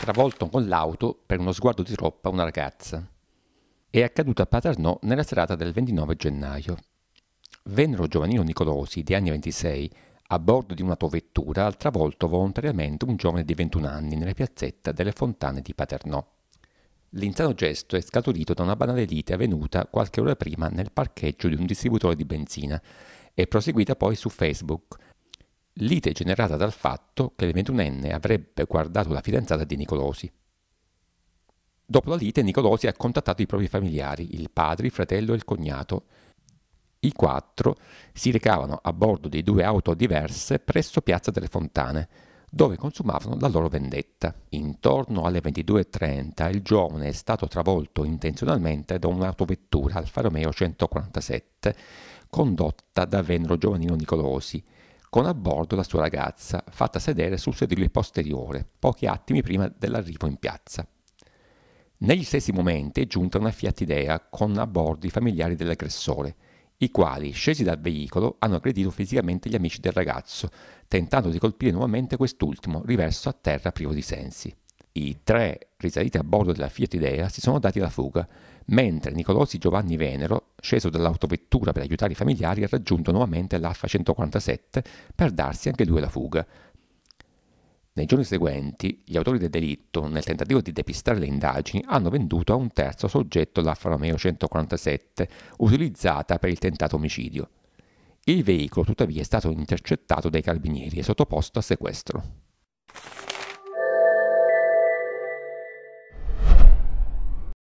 travolto con l'auto per uno sguardo di troppa una ragazza. È accaduto a Paternò nella serata del 29 gennaio. Venero Giovanino Nicolosi, di anni 26, a bordo di un'autovettura ha travolto volontariamente un giovane di 21 anni nella piazzetta delle fontane di Paternò. L'insano gesto è scaturito da una banale lite avvenuta qualche ora prima nel parcheggio di un distributore di benzina e proseguita poi su Facebook, lite generata dal fatto che il 21enne avrebbe guardato la fidanzata di Nicolosi. Dopo la lite Nicolosi ha contattato i propri familiari, il padre, il fratello e il cognato. I quattro si recavano a bordo di due auto diverse presso Piazza delle Fontane, dove consumavano la loro vendetta. Intorno alle 22.30 il giovane è stato travolto intenzionalmente da un'autovettura Alfa Romeo 147 condotta da Venero Giovanino Nicolosi, con a bordo la sua ragazza, fatta sedere sul sedile posteriore, pochi attimi prima dell'arrivo in piazza. Negli stessi momenti è giunta una fiatidea con a bordo i familiari dell'aggressore, i quali, scesi dal veicolo, hanno aggredito fisicamente gli amici del ragazzo, tentando di colpire nuovamente quest'ultimo, riverso a terra privo di sensi. I tre risaliti a bordo della Fiat Idea si sono dati alla fuga, mentre Nicolosi Giovanni Venero, sceso dall'autovettura per aiutare i familiari, ha raggiunto nuovamente l'Alfa 147 per darsi anche lui la fuga. Nei giorni seguenti, gli autori del delitto, nel tentativo di depistare le indagini, hanno venduto a un terzo soggetto l'Alfa Romeo 147, utilizzata per il tentato omicidio. Il veicolo, tuttavia, è stato intercettato dai carabinieri e sottoposto a sequestro.